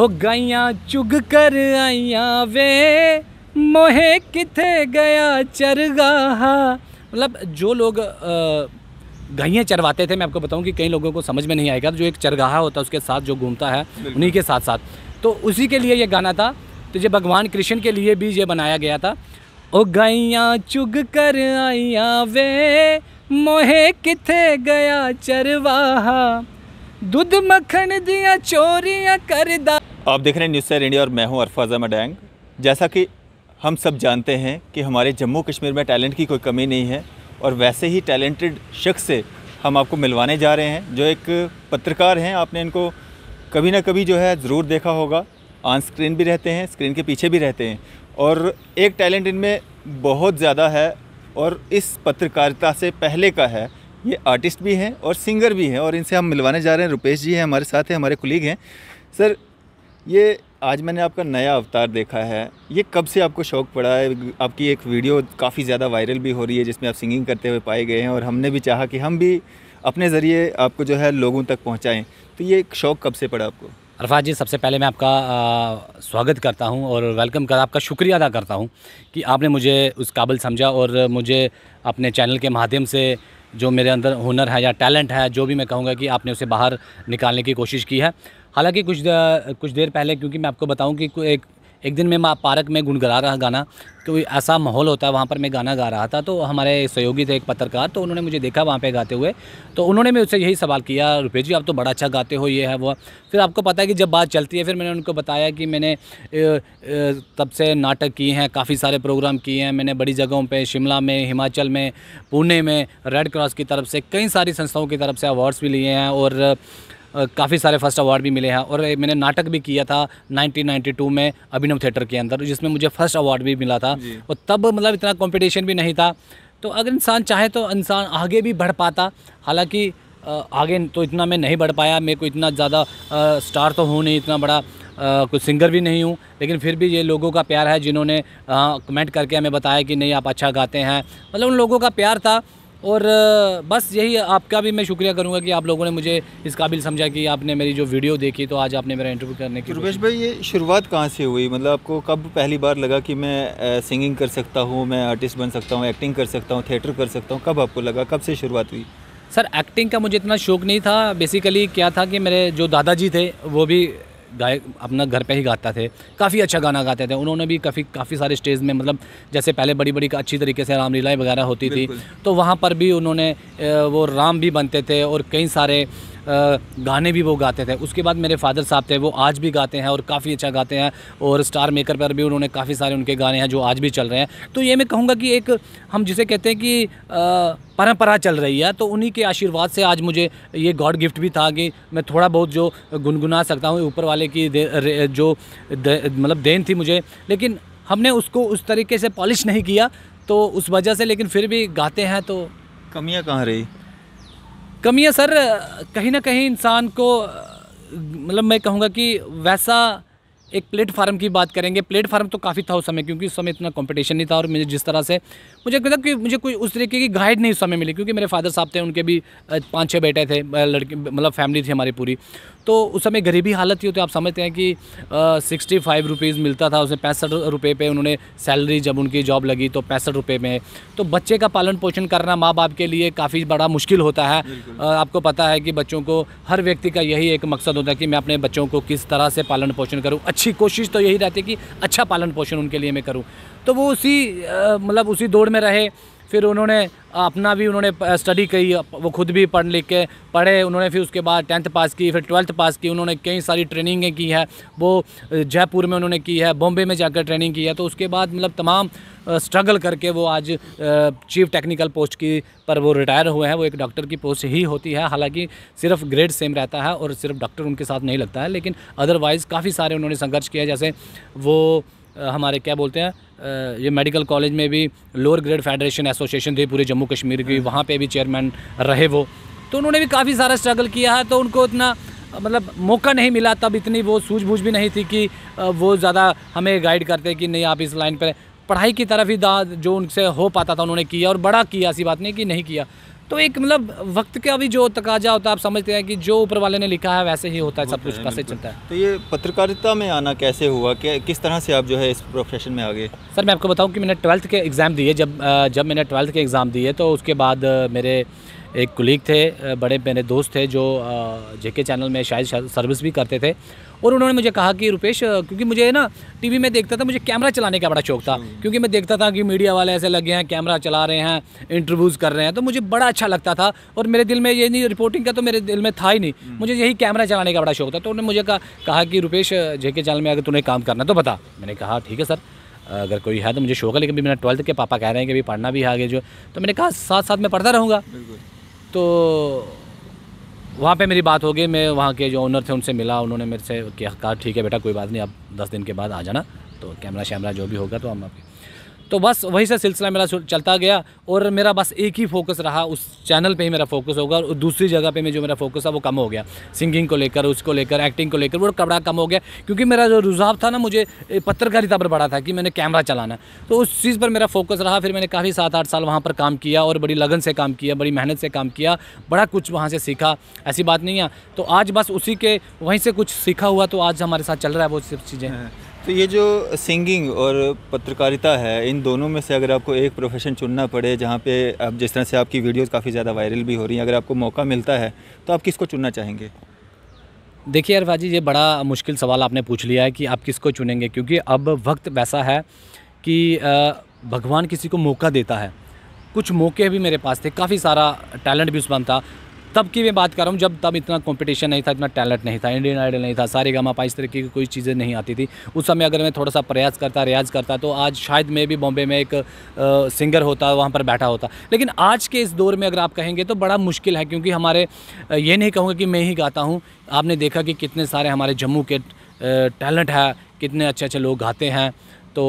ओ गाइया चुग कर आइया वे मोहे किथे गया चरगाहा मतलब जो लोग गाइयाँ चरवाते थे मैं आपको बताऊं कि कई लोगों को समझ में नहीं आएगा जो एक चरगाहा होता है उसके साथ जो घूमता है उन्हीं के साथ साथ तो उसी के लिए ये गाना था तो ये भगवान कृष्ण के लिए भी ये बनाया गया था ओ गाइया चुग कर आइया वे मोहे किथे गया चरवाहा ਦੁੱਧ दिया ਦੀਆਂ कर दा आप देख रहे हैं न्यूज़ सैर इंडिया और मैं हूं अरफाजा मडैंग जैसा कि हम सब जानते हैं कि हमारे जम्मू कश्मीर में टैलेंट की कोई कमी नहीं है और वैसे ही टैलेंटेड शख्स से हम आपको मिलवाने जा रहे हैं जो एक पत्रकार हैं आपने इनको कभी ना कभी जो है ज़रूर देखा होगा ऑन स्क्रीन भी रहते हैं स्क्रीन के पीछे भी रहते हैं और एक टैलेंट इनमें बहुत ज़्यादा है और इस पत्रकारिता से पहले का है ये आर्टिस्ट भी हैं और सिंगर भी हैं और इनसे हम मिलवाने जा रहे हैं रुपेश जी हैं हमारे साथ हैं हमारे कुलीग हैं सर ये आज मैंने आपका नया अवतार देखा है ये कब से आपको शौक पड़ा है आपकी एक वीडियो काफ़ी ज़्यादा वायरल भी हो रही है जिसमें आप सिंगिंग करते हुए पाए गए हैं और हमने भी चाहा कि हम भी अपने ज़रिए आपको जो है लोगों तक पहुँचाएँ तो ये शौक़ कब से पड़ा आपको अरफात जी सबसे पहले मैं आपका स्वागत करता हूं और वेलकम कर आपका शुक्रिया अदा करता हूं कि आपने मुझे उस काबिल समझा और मुझे अपने चैनल के माध्यम से जो मेरे अंदर हुनर है या टैलेंट है जो भी मैं कहूँगा कि आपने उसे बाहर निकालने की कोशिश की है हालांकि कुछ कुछ देर पहले क्योंकि मैं आपको बताऊं कि एक एक दिन मैं माँ पार्क में गुनगुना रहा गाना तो ऐसा माहौल होता है वहाँ पर मैं गाना गा रहा था तो हमारे सहयोगी थे एक पत्रकार तो उन्होंने मुझे देखा वहाँ पे गाते हुए तो उन्होंने मैं उससे यही सवाल किया रुपेश जी आप तो बड़ा अच्छा गाते हो ये है वो फिर आपको पता है कि जब बात चलती है फिर मैंने उनको बताया कि मैंने तब से नाटक किए हैं काफ़ी सारे प्रोग्राम किए हैं मैंने बड़ी जगहों पर शिमला में हिमाचल में पुणे में रेड क्रॉस की तरफ से कई सारी संस्थाओं की तरफ से अवार्ड्स भी लिए हैं और काफ़ी सारे फर्स्ट अवार्ड भी मिले हैं और मैंने नाटक भी किया था 1992 में अभिनव थिएटर के अंदर जिसमें मुझे फर्स्ट अवार्ड भी मिला था और तब मतलब इतना कॉम्पिटिशन भी नहीं था तो अगर इंसान चाहे तो इंसान आगे भी बढ़ पाता हालाँकि आगे तो इतना मैं नहीं बढ़ पाया मेरे को इतना ज़्यादा स्टार तो हूँ नहीं इतना बड़ा कुछ सिंगर भी नहीं हूँ लेकिन फिर भी ये लोगों का प्यार है जिन्होंने कमेंट करके हमें बताया कि नहीं आप अच्छा गाते हैं मतलब उन लोगों का प्यार था और बस यही आपका भी मैं शुक्रिया करूँगा कि आप लोगों ने मुझे इस काबिल समझा कि आपने मेरी जो वीडियो देखी तो आज आपने मेरा इंटरव्यू करने की रुपेश भाई ये शुरुआत कहाँ से हुई मतलब आपको कब पहली बार लगा कि मैं सिंगिंग कर सकता हूँ मैं आर्टिस्ट बन सकता हूँ एक्टिंग कर सकता हूँ थिएटर कर सकता हूँ कब आपको लगा कब से शुरुआत हुई सर एक्टिंग का मुझे इतना शौक नहीं था बेसिकली क्या था कि मेरे जो दादाजी थे वो भी गाय अपना घर पे ही गाते थे काफ़ी अच्छा गाना गाते थे उन्होंने भी काफ़ी काफ़ी सारे स्टेज में मतलब जैसे पहले बड़ी बड़ी अच्छी तरीके से रामलीलाएँ वगैरह होती थी तो वहाँ पर भी उन्होंने वो राम भी बनते थे और कई सारे गाने भी वो गाते थे उसके बाद मेरे फादर साहब थे वो आज भी गाते हैं और काफ़ी अच्छा गाते हैं और स्टार मेकर पर भी उन्होंने काफ़ी सारे उनके गाने हैं जो आज भी चल रहे हैं तो ये मैं कहूँगा कि एक हम जिसे कहते हैं कि परंपरा चल रही है तो उन्हीं के आशीर्वाद से आज मुझे ये गॉड गिफ्ट भी था कि मैं थोड़ा बहुत जो गुनगुना सकता हूँ ऊपर वाले की दे, जो दे, मतलब देन थी मुझे लेकिन हमने उसको उस तरीके से पॉलिश नहीं किया तो उस वजह से लेकिन फिर भी गाते हैं तो कमियाँ कहाँ रही कमियाँ सर कहीं ना कहीं इंसान को मतलब मैं कहूँगा कि वैसा एक प्लेटफार्म की बात करेंगे प्लेटफार्म तो काफ़ी था उस समय क्योंकि उस समय इतना कंपटीशन नहीं था और मुझे जिस तरह से मुझे मतलब कि मुझे कोई उस तरीके की गाइड नहीं उस समय मिली क्योंकि मेरे फादर साहब थे उनके भी पाँच छः बेटे थे लड़के मतलब फैमिली थी हमारी पूरी तो उस समय गरीबी हालत ही होती तो है आप समझते हैं कि सिक्सटी फाइव रुपीज़ मिलता था उसमें पैंसठ रुपये पे उन्होंने सैलरी जब उनकी जॉब लगी तो पैंसठ रुपये में तो बच्चे का पालन पोषण करना माँ बाप के लिए काफ़ी बड़ा मुश्किल होता है आ, आपको पता है कि बच्चों को हर व्यक्ति का यही एक मकसद होता है कि मैं अपने बच्चों को किस तरह से पालन पोषण करूँ अच्छी कोशिश तो यही रहती है कि अच्छा पालन पोषण उनके लिए मैं करूँ तो वो उसी मतलब उसी दौड़ में रहे फिर उन्होंने अपना भी उन्होंने स्टडी की वो खुद भी पढ़ लिख के पढ़े उन्होंने फिर उसके बाद टेंथ पास की फिर ट्वेल्थ पास की उन्होंने कई सारी ट्रेनिंगें की है वो जयपुर में उन्होंने की है बॉम्बे में जाकर ट्रेनिंग की है तो उसके बाद मतलब तमाम स्ट्रगल करके वो आज चीफ टेक्निकल पोस्ट की पर वो रिटायर हुए हैं वो एक डॉक्टर की पोस्ट ही होती है हालांकि सिर्फ ग्रेड सेम रहता है और सिर्फ डॉक्टर उनके साथ नहीं लगता है लेकिन अदरवाइज़ काफ़ी सारे उन्होंने संघर्ष किया जैसे वो हमारे क्या बोलते हैं ये मेडिकल कॉलेज में भी लोअर ग्रेड फेडरेशन एसोसिएशन थी पूरे जम्मू कश्मीर की हम्म। वहाँ पे भी चेयरमैन रहे वो तो उन्होंने भी काफ़ी सारा स्ट्रगल किया है तो उनको इतना मतलब मौका नहीं मिला तब इतनी वो सूझबूझ भी नहीं थी कि वो ज़्यादा हमें गाइड करते कि नहीं आप इस लाइन पर पढ़ाई की तरफ ही दाद जो उनसे हो पाता था उन्होंने किया और बड़ा किया ऐसी बात नहीं कि नहीं किया तो एक मतलब वक्त का भी जो तकाजा होता है आप समझते हैं कि जो ऊपर वाले ने लिखा है वैसे ही होता है सब कुछ वैसे चलता है तो ये पत्रकारिता में आना कैसे हुआ कि किस तरह से आप जो है इस प्रोफेशन में आ गए सर मैं आपको बताऊँ कि मैंने ट्वेल्थ के एग्ज़ाम दिए जब जब मैंने ट्वेल्थ के एग्ज़ाम दिए तो उसके बाद मेरे एक कुलीग थे बड़े मेरे दोस्त थे जो जेके चैनल में शायद सर्विस भी करते थे और उन्होंने मुझे कहा कि रुपेश क्योंकि मुझे ना टीवी में देखता था मुझे कैमरा चलाने का बड़ा शौक था अच्छा। क्योंकि मैं देखता था कि मीडिया वाले ऐसे लगे हैं कैमरा चला रहे हैं इंटरव्यूज़ कर रहे हैं तो मुझे बड़ा अच्छा लगता था और मेरे दिल में ये नहीं रिपोर्टिंग का तो मेरे दिल में था ही नहीं हम्म। मुझे यही कैमरा चलाने का बड़ा शौक था तो उन्होंने मुझे कहा कि रुपेश जेके चैनल में अगर तुम्हें काम करना तो बता मैंने कहा ठीक है सर अगर कोई है तो मुझे शौक है लेकिन मेरा ट्वेल्थ के पापा कह रहे हैं कि अभी पढ़ना भी आगे जो तो मैंने कहा साथ साथ मैं पढ़ता रहूँगा तो वहाँ पे मेरी बात हो गई मैं वहाँ के जो ओनर थे उनसे मिला उन्होंने मेरे से कहा ठीक है बेटा कोई बात नहीं आप दस दिन के बाद आ जाना तो कैमरा शैमरा जो भी होगा तो हम आपके तो बस वही से सिलसिला मेरा चलता गया और मेरा बस एक ही फोकस रहा उस चैनल पे ही मेरा फोकस होगा और दूसरी जगह पे मैं जो मेरा फोकस था वो कम हो गया सिंगिंग को लेकर उसको लेकर एक्टिंग को लेकर वो कपड़ा कम हो गया क्योंकि मेरा जो रुझाव था ना मुझे पत्रकारिता पर बढ़ा था कि मैंने कैमरा चलाना तो उस चीज़ पर मेरा फोकस रहा फिर मैंने काफ़ी सात आठ साल वहाँ पर काम किया और बड़ी लगन से काम किया बड़ी मेहनत से काम किया बड़ा कुछ वहाँ से सीखा ऐसी बात नहीं है तो आज बस उसी के वहीं से कुछ सीखा हुआ तो आज हमारे साथ चल रहा है वो सब चीज़ें हाँ। तो ये जो सिंगिंग और पत्रकारिता है इन दोनों में से अगर आपको एक प्रोफेशन चुनना पड़े जहाँ पे आप जिस तरह से आपकी वीडियोस काफ़ी ज़्यादा वायरल भी हो रही हैं अगर आपको मौका मिलता है तो आप किसको चुनना चाहेंगे देखिए अरफाजी ये बड़ा मुश्किल सवाल आपने पूछ लिया है कि आप किसको चुनेंगे क्योंकि अब वक्त वैसा है कि भगवान किसी को मौका देता है कुछ मौके भी मेरे पास थे काफ़ी सारा टैलेंट भी उसमें था तब की मैं बात कर रहा हूँ जब तब इतना कंपटीशन नहीं था इतना टैलेंट नहीं था इंडियन आइडल नहीं था सारे गामा पा इस तरीके की कोई चीज़ें नहीं आती थी उस समय अगर मैं थोड़ा सा प्रयास करता रियाज करता तो आज शायद मैं भी बॉम्बे में एक आ, सिंगर होता वहाँ पर बैठा होता लेकिन आज के इस दौर में अगर आप कहेंगे तो बड़ा मुश्किल है क्योंकि हमारे ये नहीं कहूँगा कि मैं ही गाता हूँ आपने देखा कि कितने सारे हमारे जम्मू के टैलेंट है कितने अच्छे अच्छे लोग गाते हैं तो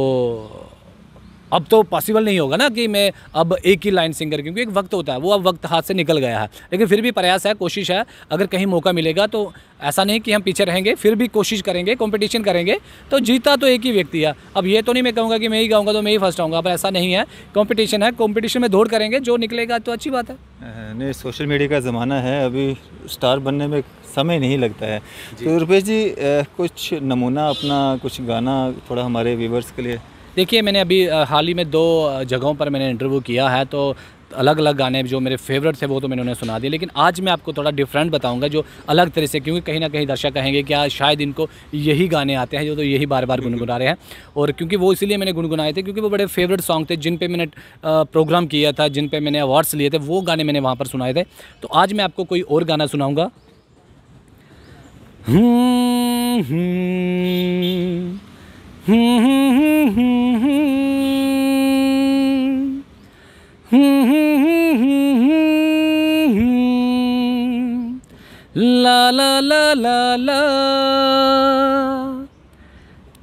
अब तो पॉसिबल नहीं होगा ना कि मैं अब एक ही लाइन सिंगर क्योंकि एक वक्त होता है वो अब वक्त हाथ से निकल गया है लेकिन फिर भी प्रयास है कोशिश है अगर कहीं मौका मिलेगा तो ऐसा नहीं कि हम पीछे रहेंगे फिर भी कोशिश करेंगे कॉम्पिटिशन करेंगे तो जीता तो एक ही व्यक्ति है अब ये तो नहीं मैं कहूँगा कि मैं ही गाऊँगा तो मैं ही फर्स्ट आऊँगा पर ऐसा नहीं है कॉम्पिटिशन है कॉम्पिटिशन में दौड़ करेंगे जो निकलेगा तो अच्छी बात है नहीं सोशल मीडिया का ज़माना है अभी स्टार बनने में समय नहीं लगता है तो रुपेश जी कुछ नमूना अपना कुछ गाना थोड़ा हमारे व्यूवर्स के लिए देखिए मैंने अभी हाल ही में दो जगहों पर मैंने इंटरव्यू किया है तो अलग अलग गाने जो मेरे फेवरेट थे वो तो मैंने उन्हें सुना दिए लेकिन आज मैं आपको थोड़ा डिफरेंट बताऊंगा जो अलग तरह से क्योंकि कहीं ना कहीं दर्शक कहेंगे कि आज शायद इनको यही गाने आते हैं जो तो यही बार बार गुनगुना रहे हैं और क्योंकि वो इसलिए मैंने गुनगुनाए थे क्योंकि वो बड़े फेवरेट सॉन्ग थे जिन पर मैंने प्रोग्राम किया था जिन पर मैंने अवार्ड्स लिए थे वो गाने मैंने वहाँ पर सुनाए थे तो आज मैं आपको कोई और गाना सुनाऊँगा हम्म, हम्म। ला ला ला ला ला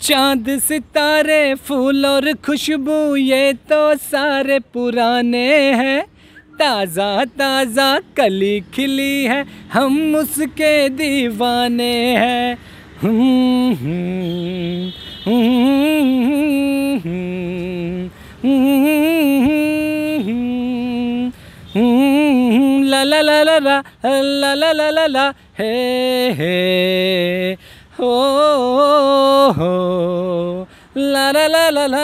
चांद सितारे फूल और खुशबू ये तो सारे पुराने हैं ताज़ा ताज़ा कली खिली है हम उसके दीवाने हैं हम्म, हम्म। La la la la la la la la la la hey hey oh, la la la la la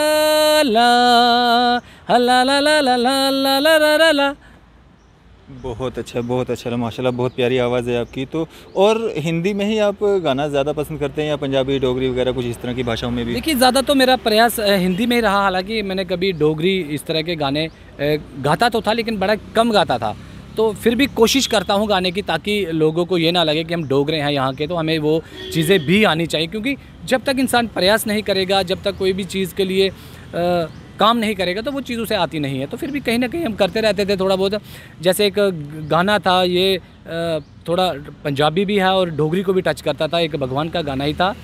la la la la la la la la la la बहुत अच्छा बहुत अच्छा माशाल्लाह बहुत प्यारी आवाज़ है आपकी तो और हिंदी में ही आप गाना ज़्यादा पसंद करते हैं या पंजाबी डोगरी वगैरह कुछ इस तरह की भाषाओं में भी देखिए ज़्यादा तो मेरा प्रयास हिंदी में ही रहा हालांकि मैंने कभी डोगरी इस तरह के गाने गाता तो था लेकिन बड़ा कम गाता था तो फिर भी कोशिश करता हूँ गाने की ताकि लोगों को ये ना लगे कि हम डोगरे हैं यहाँ के तो हमें वो चीज़ें भी आनी चाहिए क्योंकि जब तक इंसान प्रयास नहीं करेगा जब तक कोई भी चीज़ के लिए काम नहीं करेगा तो वो चीज़ उसे आती नहीं है तो फिर भी कहीं ना कहीं हम करते रहते थे थोड़ा बहुत जैसे एक गाना था ये थोड़ा पंजाबी भी है और डोगरी को भी टच करता था एक भगवान का गाना ही था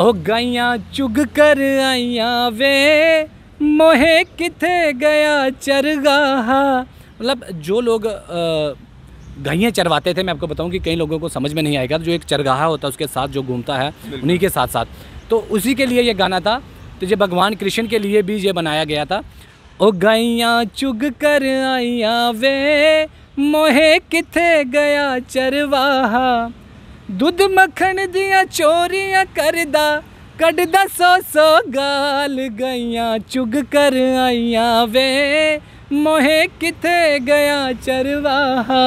ओ गाइया चुग कर आइया वे मोहे किथे गया चरगाहा मतलब जो लोग गाइयाँ चरवाते थे मैं आपको बताऊं कि कई लोगों को समझ में नहीं आएगा जो एक चरगाहा होता है उसके साथ जो घूमता है उन्हीं के साथ साथ तो उसी के लिए ये गाना था तो ये भगवान कृष्ण के लिए भी ये बनाया गया था ओ गइया चुग कर आइया वे मोहे किथे गया चरवाहा दूध मखन दिया चोरियां करदा कडदा सो सो गाल गइया चुग कर आइया वे मोहे किथे गया चरवाहा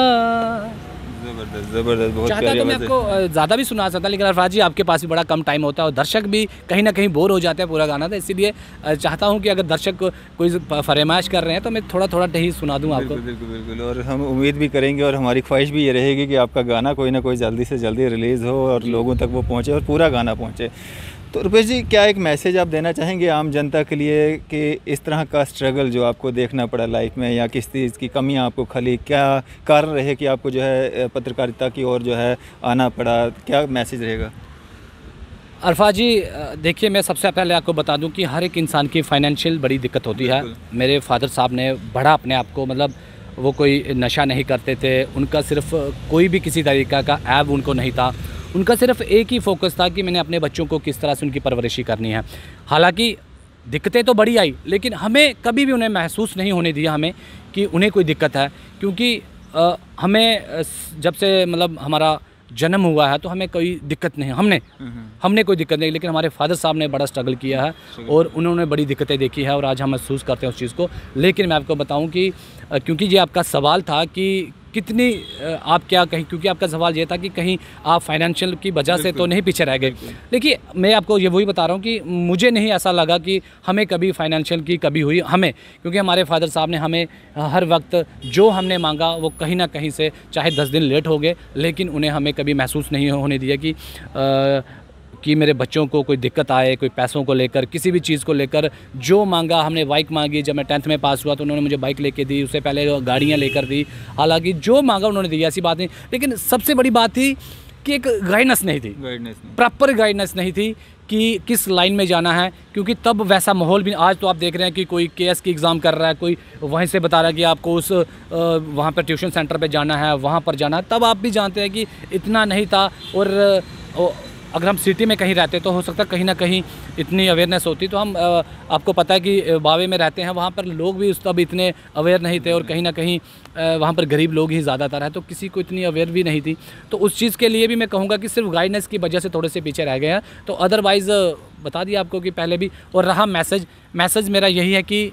जबरदस्त जबरदस्त बहुत चाहता तो मैं आपको ज़्यादा भी सुना सकता लेकिन अरफराज जी आपके पास भी बड़ा कम टाइम होता है और दर्शक भी कहीं ना कहीं बोर हो जाते हैं पूरा गाना तो इसीलिए चाहता हूँ कि अगर दर्शक कोई फरमाइश कर रहे हैं तो मैं थोड़ा थोड़ा ही सुना दूँ आपको बिल्कुल बिल्कुल और हम उम्मीद भी करेंगे और हमारी ख्वाहिश भी ये रहेगी कि आपका गाना कोई ना कोई जल्दी से जल्दी रिलीज़ हो और लोगों तक वो पहुँचे और पूरा गाना पहुँचे तो रुपेश जी क्या एक मैसेज आप देना चाहेंगे आम जनता के लिए कि इस तरह का स्ट्रगल जो आपको देखना पड़ा लाइफ में या किस चीज़ की कमी आपको खली क्या कारण रहे कि आपको जो है पत्रकारिता की ओर जो है आना पड़ा क्या मैसेज रहेगा अरफा जी देखिए मैं सबसे पहले आपको बता दूं कि हर एक इंसान की फाइनेंशियल बड़ी दिक्कत होती है मेरे फादर साहब ने बड़ा अपने आप को मतलब वो कोई नशा नहीं करते थे उनका सिर्फ कोई भी किसी तरीका का ऐब उनको नहीं था उनका सिर्फ एक ही फोकस था कि मैंने अपने बच्चों को किस तरह से उनकी परवरिशी करनी है हालांकि दिक्कतें तो बड़ी आई लेकिन हमें कभी भी उन्हें महसूस नहीं होने दिया हमें कि उन्हें कोई दिक्कत है क्योंकि आ, हमें जब से मतलब हमारा जन्म हुआ है तो हमें कोई दिक्कत नहीं हमने हम्म। हमने कोई दिक्कत नहीं लेकिन हमारे फादर साहब ने बड़ा स्ट्रगल किया है और उन्होंने बड़ी दिक्कतें देखी है और आज हम महसूस करते हैं उस चीज़ को लेकिन मैं आपको बताऊं कि क्योंकि ये आपका सवाल था कि कितनी आप क्या कहीं क्योंकि आपका सवाल ये था कि कहीं आप फाइनेंशियल की वजह से तो नहीं पीछे रह गए देखिए मैं आपको ये वही बता रहा हूँ कि मुझे नहीं ऐसा लगा कि हमें कभी फाइनेंशियल की कभी हुई हमें क्योंकि हमारे फादर साहब ने हमें हर वक्त जो हमने मांगा वो कहीं ना कहीं से चाहे दस दिन लेट हो गए लेकिन उन्हें हमें कभी महसूस नहीं होने दिया कि कि मेरे बच्चों को कोई दिक्कत आए कोई पैसों को लेकर किसी भी चीज़ को लेकर जो मांगा हमने बाइक मांगी जब मैं टेंथ में पास हुआ तो उन्होंने मुझे बाइक लेके दी उससे पहले गाड़ियाँ लेकर दी हालाँकि जो मांगा उन्होंने दी ऐसी बात नहीं लेकिन सबसे बड़ी बात थी कि एक गाइडनेस नहीं थी गाइडनेस प्रॉपर गाइडनेस नहीं थी कि किस लाइन में जाना है क्योंकि तब वैसा माहौल भी आज तो आप देख रहे हैं कि कोई के एस की एग्ज़ाम कर रहा है कोई वहीं से बता रहा है कि आपको उस वहाँ पर ट्यूशन सेंटर पे जाना है वहाँ पर जाना है तब आप भी जानते हैं कि इतना नहीं था और अगर हम सिटी में कहीं रहते तो हो सकता है कहीं ना कहीं इतनी अवेयरनेस होती तो हम आपको पता है कि बावे में रहते हैं वहाँ पर लोग भी उस तब इतने अवेयर नहीं थे और कहीं ना कहीं वहाँ पर गरीब लोग ही ज़्यादातर हैं तो किसी को इतनी अवेयर भी नहीं थी तो उस चीज़ के लिए भी मैं कहूँगा कि सिर्फ गाइडनेस की वजह से थोड़े से पीछे रह गए हैं तो अदरवाइज़ बता दिया आपको कि पहले भी और रहा मैसेज मैसेज मेरा यही है कि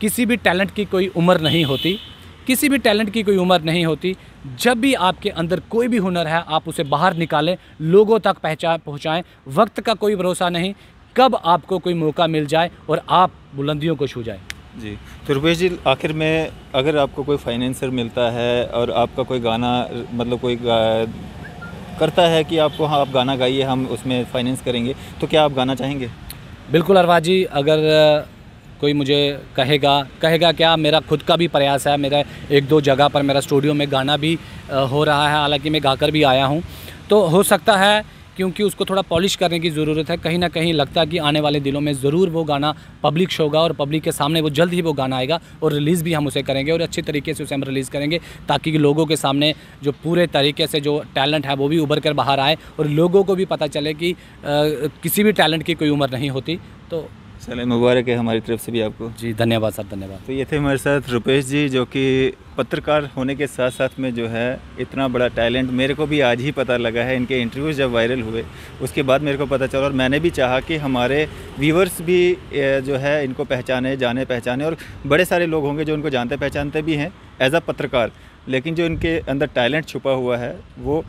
किसी भी टैलेंट की कोई उम्र नहीं होती किसी भी टैलेंट की कोई उम्र नहीं होती जब भी आपके अंदर कोई भी हुनर है आप उसे बाहर निकालें लोगों तक पहचान पहुँचाएँ वक्त का कोई भरोसा नहीं कब आपको कोई मौका मिल जाए और आप बुलंदियों को छू जाए जी तो रुपेश जी आखिर में अगर आपको कोई फाइनेंसर मिलता है और आपका कोई गाना मतलब कोई करता है कि आपको हाँ आप गाना गाइए हम उसमें फाइनेंस करेंगे तो क्या आप गाना चाहेंगे बिल्कुल अरवा जी अगर कोई मुझे कहेगा कहेगा क्या मेरा खुद का भी प्रयास है मेरा एक दो जगह पर मेरा स्टूडियो में गाना भी हो रहा है हालांकि मैं गाकर भी आया हूँ तो हो सकता है क्योंकि उसको थोड़ा पॉलिश करने की ज़रूरत है कहीं ना कहीं लगता है कि आने वाले दिनों में ज़रूर वो गाना पब्लिक शो होगा और पब्लिक के सामने वो जल्द ही वो गाना आएगा और रिलीज़ भी हम उसे करेंगे और अच्छे तरीके से उसे हम रिलीज़ करेंगे ताकि लोगों के सामने जो पूरे तरीके से जो टैलेंट है वो भी उभर कर बाहर आए और लोगों को भी पता चले कि आ, किसी भी टैलेंट की कोई उम्र नहीं होती तो चले मुबारक है हमारी तरफ से भी आपको जी धन्यवाद सर धन्यवाद तो ये थे हमारे साथ रुपेश जी जो कि पत्रकार होने के साथ साथ में जो है इतना बड़ा टैलेंट मेरे को भी आज ही पता लगा है इनके इंटरव्यूज़ जब वायरल हुए उसके बाद मेरे को पता चला और मैंने भी चाहा कि हमारे व्यूवर्स भी जो है इनको पहचाने जाने पहचाने और बड़े सारे लोग होंगे जो इनको जानते पहचानते भी हैं एज अ पत्रकार लेकिन जो इनके अंदर टैलेंट छुपा हुआ है वो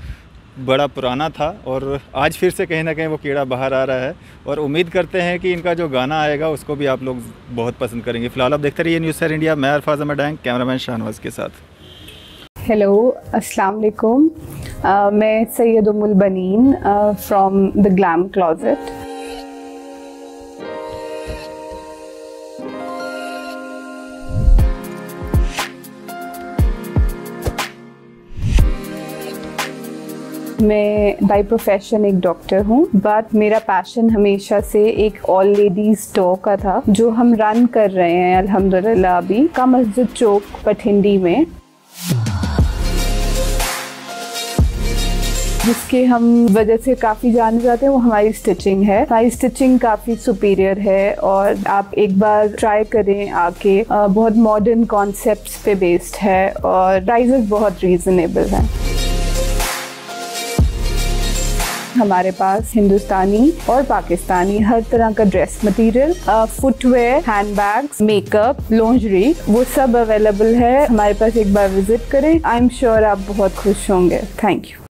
बड़ा पुराना था और आज फिर से कहीं ना कहीं वो कीड़ा बाहर आ रहा है और उम्मीद करते हैं कि इनका जो गाना आएगा उसको भी आप लोग बहुत पसंद करेंगे फिलहाल आप देखते रहिए न्यूज़ सर इंडिया मैं अरफाज अहमद डैंग कैमरामैन शाहनवाज के साथ हेलो अस्सलाम वालेकुम मैं Syed Umul Baneen from the Glam Closet मैं बाय प्रोफेशन एक डॉक्टर हूँ बट मेरा पैशन हमेशा से एक ऑल लेडीज स्टोर का था जो हम रन कर रहे हैं अल्हम्दुलिल्लाह अभी का मस्जिद चौक पठिंडी में जिसके हम वजह से काफ़ी जाने जाते हैं वो हमारी स्टिचिंग है हमारी स्टिचिंग काफ़ी सुपीरियर है और आप एक बार ट्राई करें आके बहुत मॉडर्न कॉन्सेप्ट्स पे बेस्ड है और प्राइजेस बहुत रीजनेबल हैं हमारे पास हिंदुस्तानी और पाकिस्तानी हर तरह का dress material footwear handbag makeup lingerie वो सब अवेलेबल है हमारे पास एक बार विजिट करें आई एम श्योर आप बहुत खुश होंगे थैंक यू